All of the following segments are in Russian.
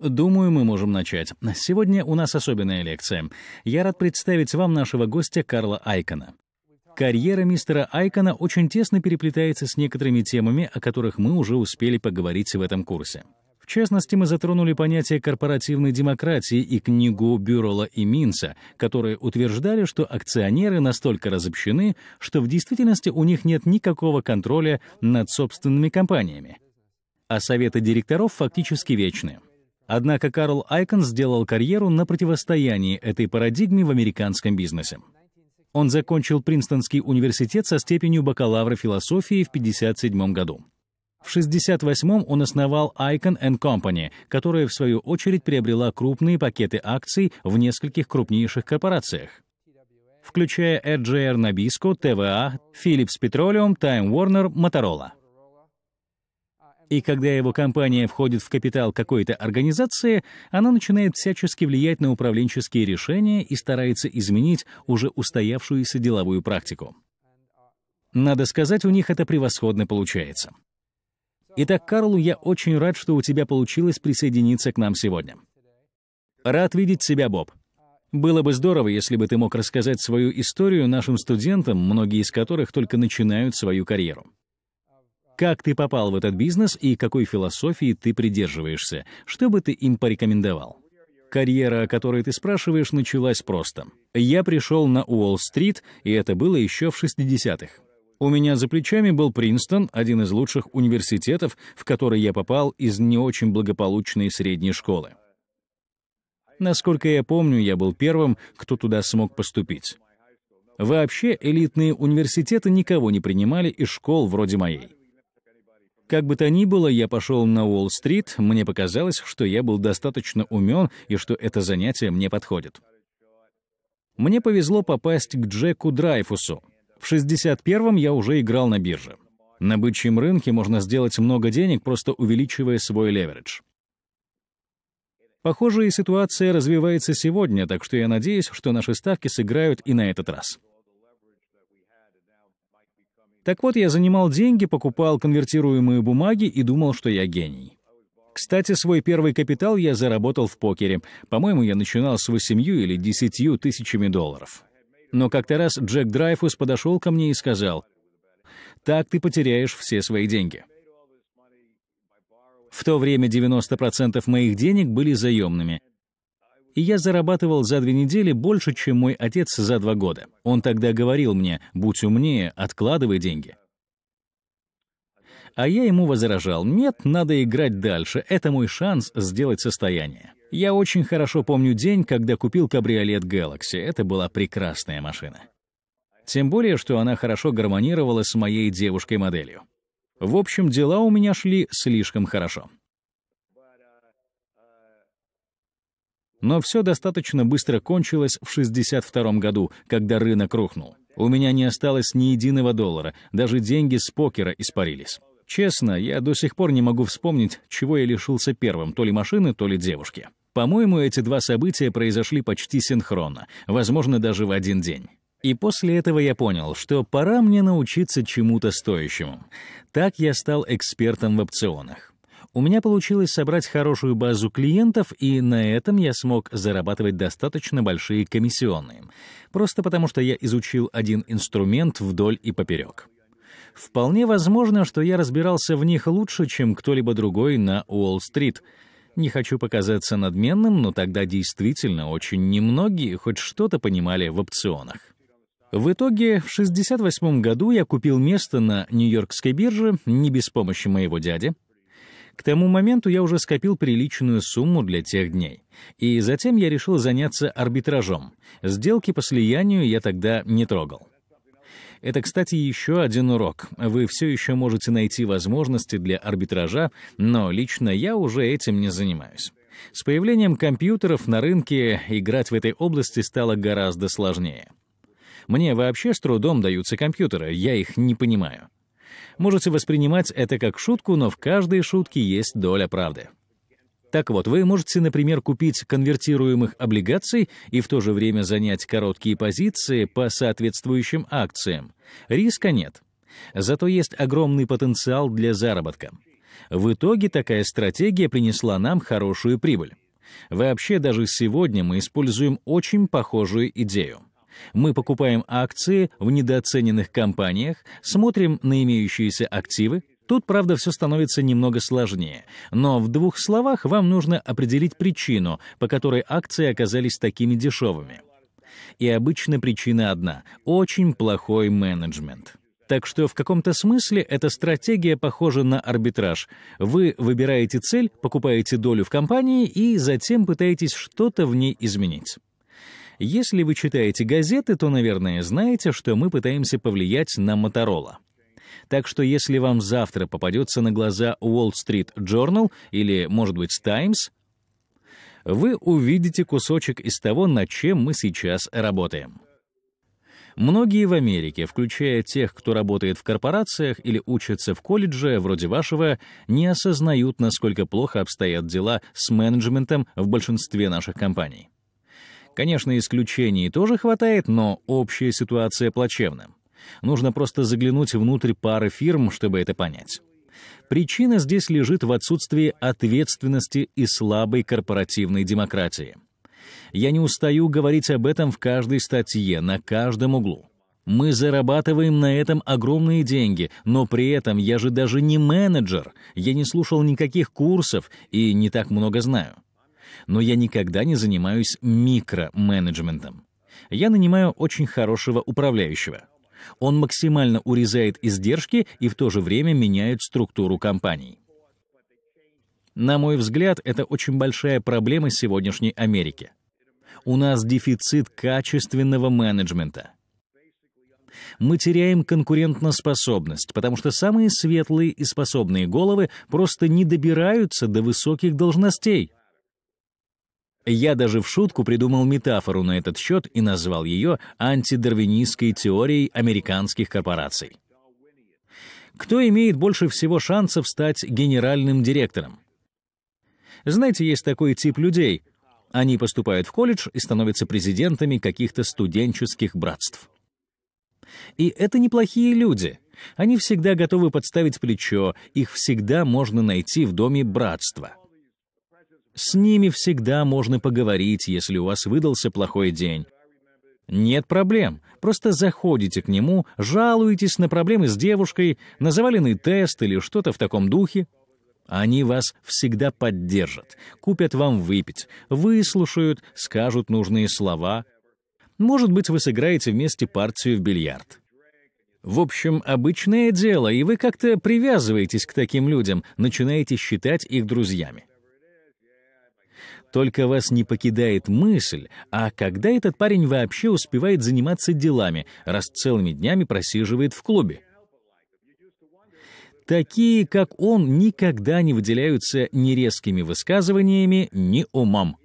Думаю, мы можем начать. Сегодня у нас особенная лекция. Я рад представить вам нашего гостя Карла Айкона. Карьера мистера Айкона очень тесно переплетается с некоторыми темами, о которых мы уже успели поговорить в этом курсе. В частности, мы затронули понятие корпоративной демократии и книгу Бюрола и Минца, которые утверждали, что акционеры настолько разобщены, что в действительности у них нет никакого контроля над собственными компаниями. А советы директоров фактически вечны. Однако Карл Айкон сделал карьеру на противостоянии этой парадигме в американском бизнесе. Он закончил Принстонский университет со степенью бакалавра философии в 1957 году. В 1968 он основал Icon Company, которая, в свою очередь, приобрела крупные пакеты акций в нескольких крупнейших корпорациях, включая RGR Nabisco, TVA, Philips Petroleum, Time Warner, Motorola. И когда его компания входит в капитал какой-то организации, она начинает всячески влиять на управленческие решения и старается изменить уже устоявшуюся деловую практику. Надо сказать, у них это превосходно получается. Итак, Карлу, я очень рад, что у тебя получилось присоединиться к нам сегодня. Рад видеть тебя, Боб. Было бы здорово, если бы ты мог рассказать свою историю нашим студентам, многие из которых только начинают свою карьеру. Как ты попал в этот бизнес и какой философии ты придерживаешься? Что бы ты им порекомендовал? Карьера, о которой ты спрашиваешь, началась просто. Я пришел на Уолл-стрит, и это было еще в 60-х. У меня за плечами был Принстон, один из лучших университетов, в который я попал из не очень благополучной средней школы. Насколько я помню, я был первым, кто туда смог поступить. Вообще элитные университеты никого не принимали из школ вроде моей. Как бы то ни было, я пошел на Уолл-стрит, мне показалось, что я был достаточно умен и что это занятие мне подходит. Мне повезло попасть к Джеку Драйфусу. В 61-м я уже играл на бирже. На бычьем рынке можно сделать много денег, просто увеличивая свой леверидж. Похожая ситуация развивается сегодня, так что я надеюсь, что наши ставки сыграют и на этот раз. Так вот, я занимал деньги, покупал конвертируемые бумаги и думал, что я гений. Кстати, свой первый капитал я заработал в покере. По-моему, я начинал с 8 или 10 тысячами долларов. Но как-то раз Джек Драйфус подошел ко мне и сказал, «Так ты потеряешь все свои деньги». В то время 90% моих денег были заемными — и я зарабатывал за две недели больше, чем мой отец за два года. Он тогда говорил мне, будь умнее, откладывай деньги. А я ему возражал, нет, надо играть дальше, это мой шанс сделать состояние. Я очень хорошо помню день, когда купил кабриолет Galaxy, это была прекрасная машина. Тем более, что она хорошо гармонировала с моей девушкой-моделью. В общем, дела у меня шли слишком хорошо. Но все достаточно быстро кончилось в 62 году, когда рынок рухнул. У меня не осталось ни единого доллара, даже деньги с покера испарились. Честно, я до сих пор не могу вспомнить, чего я лишился первым, то ли машины, то ли девушки. По-моему, эти два события произошли почти синхронно, возможно, даже в один день. И после этого я понял, что пора мне научиться чему-то стоящему. Так я стал экспертом в опционах у меня получилось собрать хорошую базу клиентов, и на этом я смог зарабатывать достаточно большие комиссионные, просто потому что я изучил один инструмент вдоль и поперек. Вполне возможно, что я разбирался в них лучше, чем кто-либо другой на Уолл-стрит. Не хочу показаться надменным, но тогда действительно очень немногие хоть что-то понимали в опционах. В итоге в 68 году я купил место на Нью-Йоркской бирже не без помощи моего дяди, к тому моменту я уже скопил приличную сумму для тех дней. И затем я решил заняться арбитражом. Сделки по слиянию я тогда не трогал. Это, кстати, еще один урок. Вы все еще можете найти возможности для арбитража, но лично я уже этим не занимаюсь. С появлением компьютеров на рынке играть в этой области стало гораздо сложнее. Мне вообще с трудом даются компьютеры, я их не понимаю. Можете воспринимать это как шутку, но в каждой шутке есть доля правды. Так вот, вы можете, например, купить конвертируемых облигаций и в то же время занять короткие позиции по соответствующим акциям. Риска нет. Зато есть огромный потенциал для заработка. В итоге такая стратегия принесла нам хорошую прибыль. Вообще, даже сегодня мы используем очень похожую идею. Мы покупаем акции в недооцененных компаниях, смотрим на имеющиеся активы. Тут, правда, все становится немного сложнее. Но в двух словах вам нужно определить причину, по которой акции оказались такими дешевыми. И обычно причина одна — очень плохой менеджмент. Так что в каком-то смысле эта стратегия похожа на арбитраж. Вы выбираете цель, покупаете долю в компании и затем пытаетесь что-то в ней изменить. Если вы читаете газеты, то, наверное, знаете, что мы пытаемся повлиять на Моторола. Так что если вам завтра попадется на глаза Wall Street Journal или, может быть, Times, вы увидите кусочек из того, над чем мы сейчас работаем. Многие в Америке, включая тех, кто работает в корпорациях или учится в колледже, вроде вашего, не осознают, насколько плохо обстоят дела с менеджментом в большинстве наших компаний. Конечно, исключений тоже хватает, но общая ситуация плачевна. Нужно просто заглянуть внутрь пары фирм, чтобы это понять. Причина здесь лежит в отсутствии ответственности и слабой корпоративной демократии. Я не устаю говорить об этом в каждой статье, на каждом углу. Мы зарабатываем на этом огромные деньги, но при этом я же даже не менеджер, я не слушал никаких курсов и не так много знаю но я никогда не занимаюсь микроменеджментом. Я нанимаю очень хорошего управляющего. Он максимально урезает издержки и в то же время меняет структуру компаний. На мой взгляд, это очень большая проблема сегодняшней Америки. У нас дефицит качественного менеджмента. Мы теряем конкурентоспособность, потому что самые светлые и способные головы просто не добираются до высоких должностей — я даже в шутку придумал метафору на этот счет и назвал ее антидарвинистской теорией американских корпораций. Кто имеет больше всего шансов стать генеральным директором? Знаете, есть такой тип людей. Они поступают в колледж и становятся президентами каких-то студенческих братств. И это неплохие люди. Они всегда готовы подставить плечо, их всегда можно найти в доме братства. С ними всегда можно поговорить, если у вас выдался плохой день. Нет проблем. Просто заходите к нему, жалуетесь на проблемы с девушкой, на заваленный тест или что-то в таком духе. Они вас всегда поддержат, купят вам выпить, выслушают, скажут нужные слова. Может быть, вы сыграете вместе партию в бильярд. В общем, обычное дело, и вы как-то привязываетесь к таким людям, начинаете считать их друзьями. Только вас не покидает мысль, а когда этот парень вообще успевает заниматься делами, раз целыми днями просиживает в клубе? Такие, как он, никогда не выделяются ни резкими высказываниями, ни умом.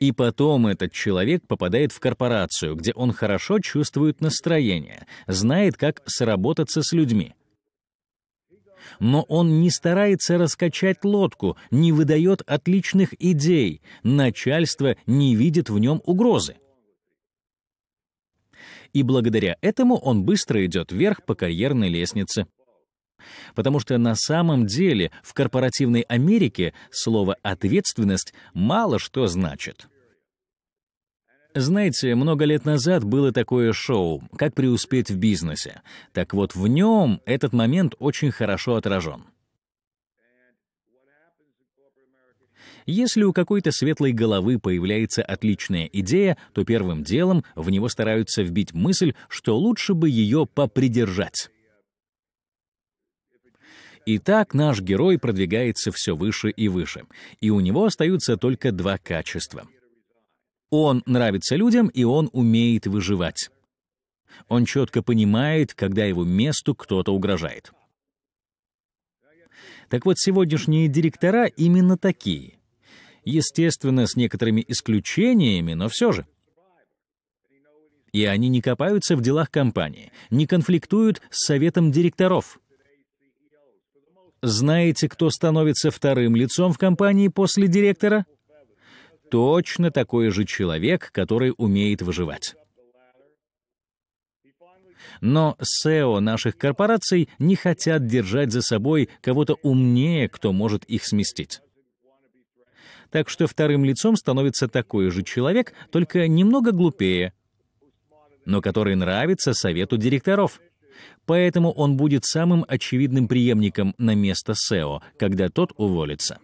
И потом этот человек попадает в корпорацию, где он хорошо чувствует настроение, знает, как сработаться с людьми но он не старается раскачать лодку, не выдает отличных идей, начальство не видит в нем угрозы. И благодаря этому он быстро идет вверх по карьерной лестнице. Потому что на самом деле в корпоративной Америке слово «ответственность» мало что значит. Знаете, много лет назад было такое шоу «Как преуспеть в бизнесе». Так вот, в нем этот момент очень хорошо отражен. Если у какой-то светлой головы появляется отличная идея, то первым делом в него стараются вбить мысль, что лучше бы ее попридержать. И так наш герой продвигается все выше и выше, и у него остаются только два качества — он нравится людям, и он умеет выживать. Он четко понимает, когда его месту кто-то угрожает. Так вот, сегодняшние директора именно такие. Естественно, с некоторыми исключениями, но все же. И они не копаются в делах компании, не конфликтуют с советом директоров. Знаете, кто становится вторым лицом в компании после директора? точно такой же человек, который умеет выживать. Но SEO наших корпораций не хотят держать за собой кого-то умнее, кто может их сместить. Так что вторым лицом становится такой же человек, только немного глупее, но который нравится совету директоров. Поэтому он будет самым очевидным преемником на место SEO, когда тот уволится.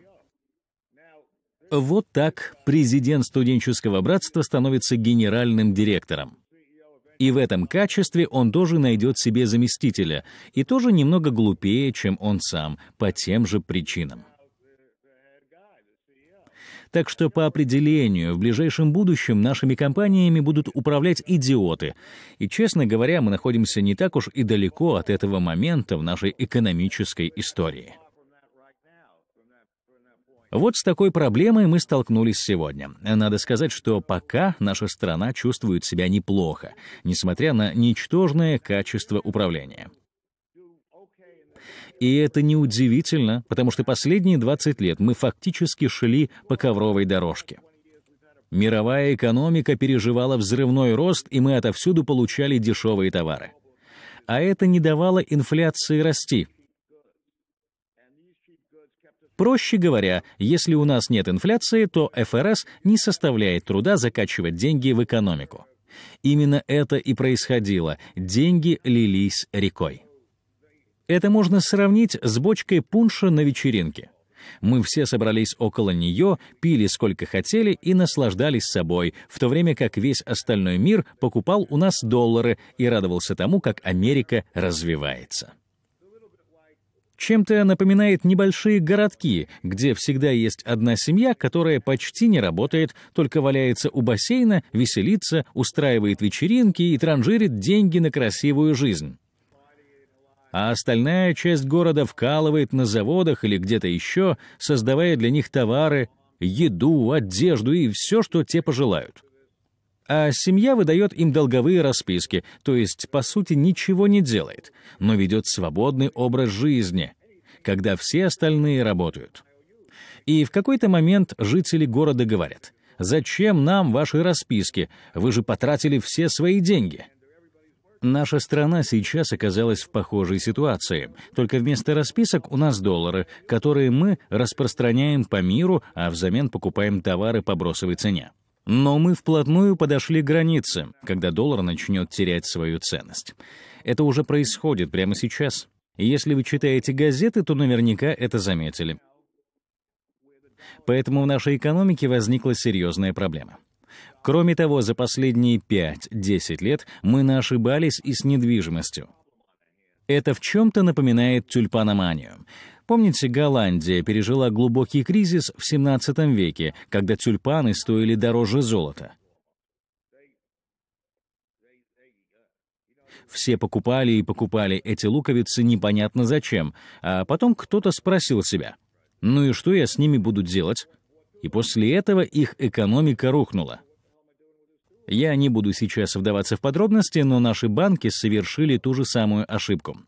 Вот так президент студенческого братства становится генеральным директором. И в этом качестве он тоже найдет себе заместителя, и тоже немного глупее, чем он сам, по тем же причинам. Так что по определению в ближайшем будущем нашими компаниями будут управлять идиоты. И, честно говоря, мы находимся не так уж и далеко от этого момента в нашей экономической истории. Вот с такой проблемой мы столкнулись сегодня. Надо сказать, что пока наша страна чувствует себя неплохо, несмотря на ничтожное качество управления. И это неудивительно, потому что последние 20 лет мы фактически шли по ковровой дорожке. Мировая экономика переживала взрывной рост, и мы отовсюду получали дешевые товары. А это не давало инфляции расти — Проще говоря, если у нас нет инфляции, то ФРС не составляет труда закачивать деньги в экономику. Именно это и происходило. Деньги лились рекой. Это можно сравнить с бочкой пунша на вечеринке. Мы все собрались около нее, пили сколько хотели и наслаждались собой, в то время как весь остальной мир покупал у нас доллары и радовался тому, как Америка развивается. Чем-то напоминает небольшие городки, где всегда есть одна семья, которая почти не работает, только валяется у бассейна, веселится, устраивает вечеринки и транжирит деньги на красивую жизнь. А остальная часть города вкалывает на заводах или где-то еще, создавая для них товары, еду, одежду и все, что те пожелают а семья выдает им долговые расписки, то есть, по сути, ничего не делает, но ведет свободный образ жизни, когда все остальные работают. И в какой-то момент жители города говорят, «Зачем нам ваши расписки? Вы же потратили все свои деньги». Наша страна сейчас оказалась в похожей ситуации, только вместо расписок у нас доллары, которые мы распространяем по миру, а взамен покупаем товары по бросовой цене. Но мы вплотную подошли к границе, когда доллар начнет терять свою ценность. Это уже происходит прямо сейчас. Если вы читаете газеты, то наверняка это заметили. Поэтому в нашей экономике возникла серьезная проблема. Кроме того, за последние 5-10 лет мы наошибались и с недвижимостью. Это в чем-то напоминает тюльпаноманию. Помните, Голландия пережила глубокий кризис в 17 веке, когда тюльпаны стоили дороже золота. Все покупали и покупали эти луковицы непонятно зачем, а потом кто-то спросил себя, «Ну и что я с ними буду делать?» И после этого их экономика рухнула. Я не буду сейчас вдаваться в подробности, но наши банки совершили ту же самую ошибку.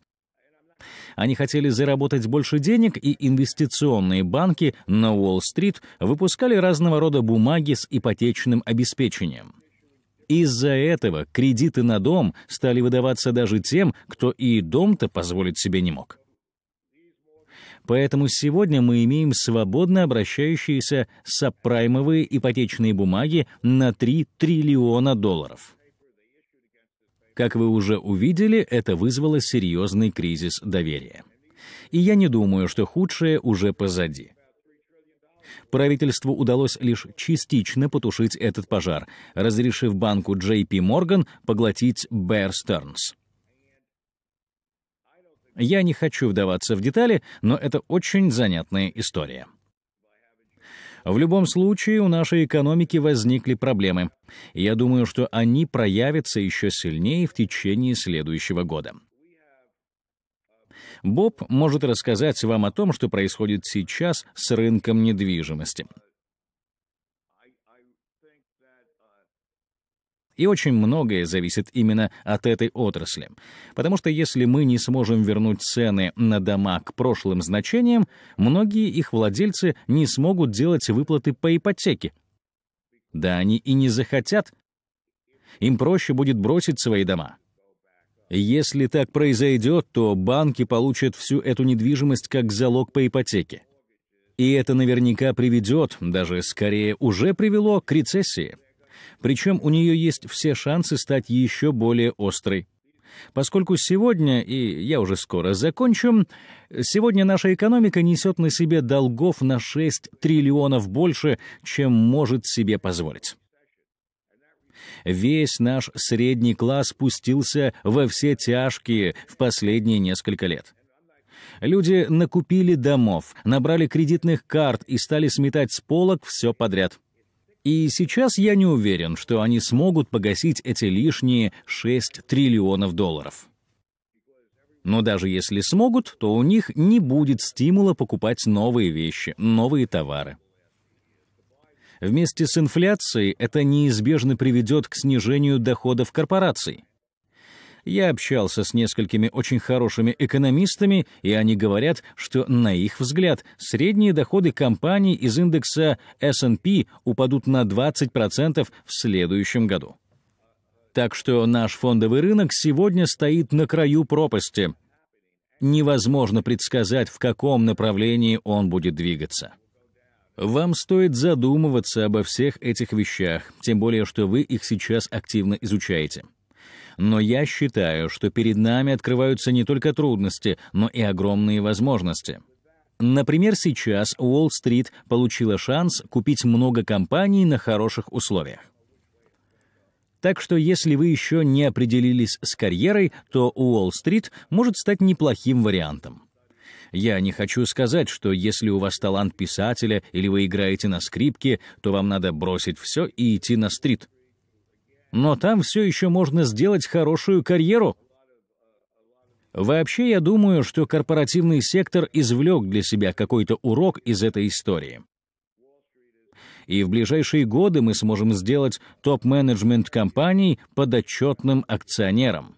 Они хотели заработать больше денег, и инвестиционные банки на Уолл-стрит выпускали разного рода бумаги с ипотечным обеспечением. Из-за этого кредиты на дом стали выдаваться даже тем, кто и дом-то позволить себе не мог. Поэтому сегодня мы имеем свободно обращающиеся сапраймовые ипотечные бумаги на 3 триллиона долларов. Как вы уже увидели, это вызвало серьезный кризис доверия. И я не думаю, что худшее уже позади. Правительству удалось лишь частично потушить этот пожар, разрешив банку JP Morgan поглотить Bear Stearns. Я не хочу вдаваться в детали, но это очень занятная история. В любом случае, у нашей экономики возникли проблемы. Я думаю, что они проявятся еще сильнее в течение следующего года. Боб может рассказать вам о том, что происходит сейчас с рынком недвижимости. И очень многое зависит именно от этой отрасли. Потому что если мы не сможем вернуть цены на дома к прошлым значениям, многие их владельцы не смогут делать выплаты по ипотеке. Да они и не захотят. Им проще будет бросить свои дома. Если так произойдет, то банки получат всю эту недвижимость как залог по ипотеке. И это наверняка приведет, даже скорее уже привело, к рецессии — причем у нее есть все шансы стать еще более острой. Поскольку сегодня, и я уже скоро закончу, сегодня наша экономика несет на себе долгов на 6 триллионов больше, чем может себе позволить. Весь наш средний класс пустился во все тяжкие в последние несколько лет. Люди накупили домов, набрали кредитных карт и стали сметать с полок все подряд — и сейчас я не уверен, что они смогут погасить эти лишние 6 триллионов долларов. Но даже если смогут, то у них не будет стимула покупать новые вещи, новые товары. Вместе с инфляцией это неизбежно приведет к снижению доходов корпораций. Я общался с несколькими очень хорошими экономистами, и они говорят, что, на их взгляд, средние доходы компаний из индекса S&P упадут на 20% в следующем году. Так что наш фондовый рынок сегодня стоит на краю пропасти. Невозможно предсказать, в каком направлении он будет двигаться. Вам стоит задумываться обо всех этих вещах, тем более, что вы их сейчас активно изучаете. Но я считаю, что перед нами открываются не только трудности, но и огромные возможности. Например, сейчас Уолл-стрит получила шанс купить много компаний на хороших условиях. Так что если вы еще не определились с карьерой, то Уолл-стрит может стать неплохим вариантом. Я не хочу сказать, что если у вас талант писателя или вы играете на скрипке, то вам надо бросить все и идти на стрит но там все еще можно сделать хорошую карьеру. Вообще, я думаю, что корпоративный сектор извлек для себя какой-то урок из этой истории. И в ближайшие годы мы сможем сделать топ-менеджмент компаний подотчетным акционерам.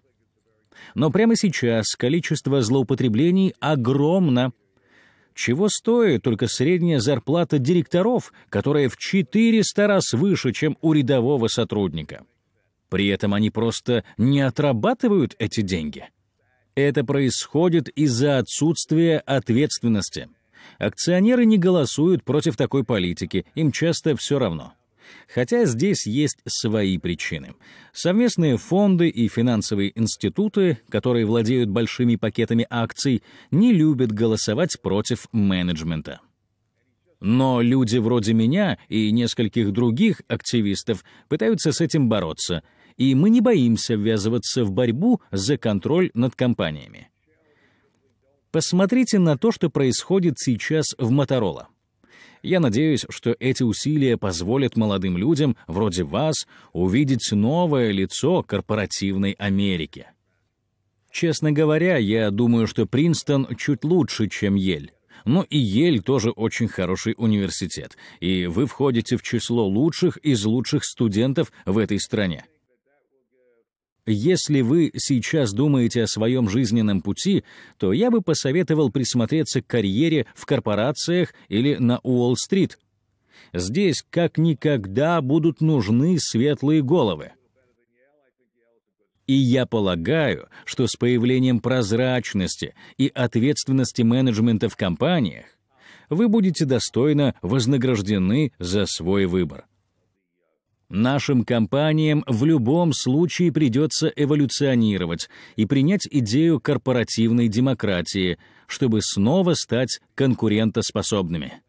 Но прямо сейчас количество злоупотреблений огромно. Чего стоит только средняя зарплата директоров, которая в 400 раз выше, чем у рядового сотрудника? При этом они просто не отрабатывают эти деньги. Это происходит из-за отсутствия ответственности. Акционеры не голосуют против такой политики, им часто все равно. Хотя здесь есть свои причины. Совместные фонды и финансовые институты, которые владеют большими пакетами акций, не любят голосовать против менеджмента. Но люди вроде меня и нескольких других активистов пытаются с этим бороться — и мы не боимся ввязываться в борьбу за контроль над компаниями. Посмотрите на то, что происходит сейчас в Моторола. Я надеюсь, что эти усилия позволят молодым людям, вроде вас, увидеть новое лицо корпоративной Америки. Честно говоря, я думаю, что Принстон чуть лучше, чем Ель. Но и Ель тоже очень хороший университет, и вы входите в число лучших из лучших студентов в этой стране. Если вы сейчас думаете о своем жизненном пути, то я бы посоветовал присмотреться к карьере в корпорациях или на Уолл-стрит. Здесь как никогда будут нужны светлые головы. И я полагаю, что с появлением прозрачности и ответственности менеджмента в компаниях вы будете достойно вознаграждены за свой выбор. Нашим компаниям в любом случае придется эволюционировать и принять идею корпоративной демократии, чтобы снова стать конкурентоспособными.